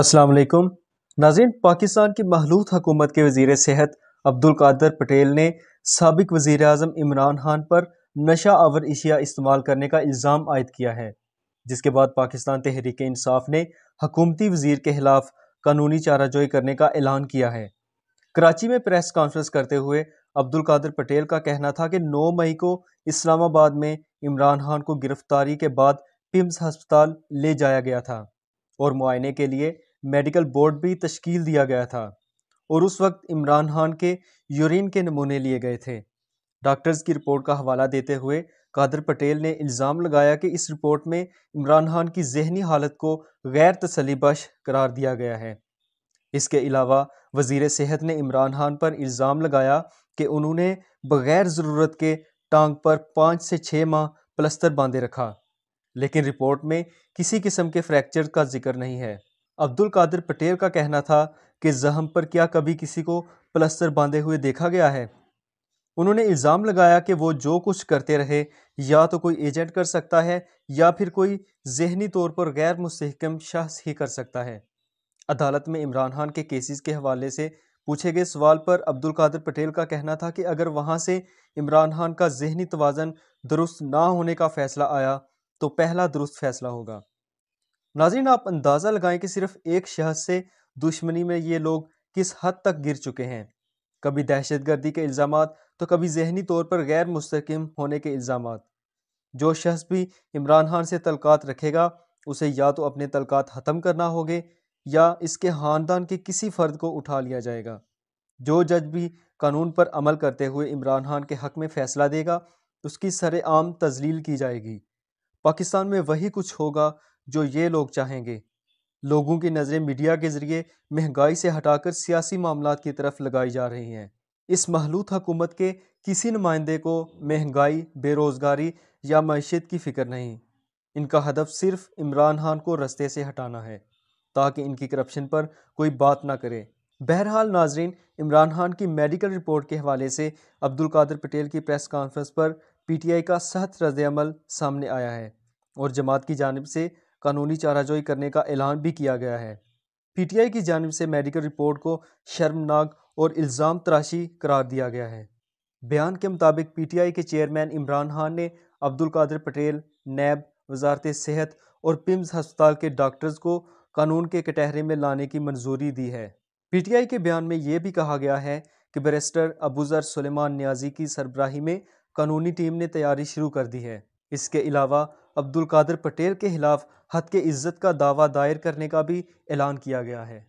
अस्सलाम वालेकुम नाजीन पाकिस्तान की महलूत हकूमत के वजीर सेहत अब्दुल कादर पटेल ने सबक वज़ी अजम इमरान खान पर नशा आवर अशिया इस्तेमाल करने का इल्ज़ाम आयद किया है जिसके बाद पाकिस्तान तहरीक इंसाफ ने हकूमती वजीर के खिलाफ कानूनी चाराजोई करने का ऐलान किया है कराची में प्रेस कॉन्फ्रेंस करते हुए अब्दुल कादर पटेल का कहना था कि 9 मई को इस्लामाबाद में इमरान खान को गिरफ्तारी के बाद पिम्स हस्पताल ले जाया गया था और मुआयने के लिए मेडिकल बोर्ड भी तश्कील दिया गया था और उस वक्त इमरान खान के यूरिन के नमूने लिए गए थे डॉक्टर्स की रिपोर्ट का हवाला देते हुए कादर पटेल ने इल्ज़ाम लगाया कि इस रिपोर्ट में इमरान खान की जहनी हालत को गैर बश करार दिया गया है इसके अलावा वजीर सेहत ने इमरान खान पर इल्ज़ाम लगाया कि उन्होंने बग़ैर ज़रूरत के टांग पर पाँच से छः माह प्लस्तर बांधे रखा लेकिन रिपोर्ट में किसी किस्म के फ्रैक्चर का जिक्र नहीं है अब्दुल कादिर पटेल का कहना था कि जहम पर क्या कभी किसी को प्लस्तर बांधे हुए देखा गया है उन्होंने इल्ज़ाम लगाया कि वो जो कुछ करते रहे या तो कोई एजेंट कर सकता है या फिर कोई जहनी तौर पर गैर मुस्कम शख्स ही कर सकता है अदालत में इमरान खान के केसेस के हवाले से पूछे गए सवाल पर अब्दुल कादिर पटेल का कहना था कि अगर वहाँ से इमरान खान का जहनी तोज़न दुरुस्त ना होने का फ़ैसला आया तो पहला दुरुस्त फैसला होगा नाजीन आप अंदाज़ा लगाएं कि सिर्फ एक शहर से दुश्मनी में ये लोग किस हद तक गिर चुके हैं कभी दहशत गर्दी के इल्ज़ाम तो कभी जहनी तौर पर गैर मुस्तकम होने के इल्ज़ाम जो शख्स भी इमरान खान से तलकात रखेगा उसे या तो अपने तलकात ख़त्म करना होगे या इसके ख़ानदान के किसी फ़र्द को उठा लिया जाएगा जो जज भी कानून पर अमल करते हुए इमरान खान के हक़ में फ़ैसला देगा उसकी सरेआम तजलील की जाएगी पाकिस्तान में वही कुछ होगा जो ये लोग चाहेंगे लोगों की नज़रें मीडिया के ज़रिए महंगाई से हटाकर सियासी मामला की तरफ लगाई जा रही हैं इस महलूत हकूमत के किसी नुमाइंदे को महंगाई बेरोज़गारी या मीशत की फ़िक्र नहीं इनका हदफ सिर्फ इमरान खान को रस्ते से हटाना है ताकि इनकी करप्शन पर कोई बात ना करे बहरहाल नाजरीन इमरान खान की मेडिकल रिपोर्ट के हवाले से अब्दुल कादर पटेल की प्रेस कॉन्फ्रेंस पर पीटीआई का सहत रद्द अमल सामने आया है और जमात की जानब से कानूनी चाराजोई करने का ऐलान भी किया गया है पीटीआई की जानब से मेडिकल रिपोर्ट को शर्मनाक और इल्ज़ाम तराशी करार दिया गया है बयान के मुताबिक पीटीआई के चेयरमैन इमरान खान ने अब्दुल कादर पटेल नैब वजारत सेहत और पिम्स हस्पताल के डॉक्टर्स को कानून के कटहरे में लाने की मंजूरी दी है पीटीआई के बयान में यह भी कहा गया है कि बैरिस्टर अबूजर सुलेमान न्याजी की सरबराही में कानूनी टीम ने तैयारी शुरू कर दी है इसके अलावा अब्दुल कादर पटेल के खिलाफ हद के इज़्ज़त का दावा दायर करने का भी ऐलान किया गया है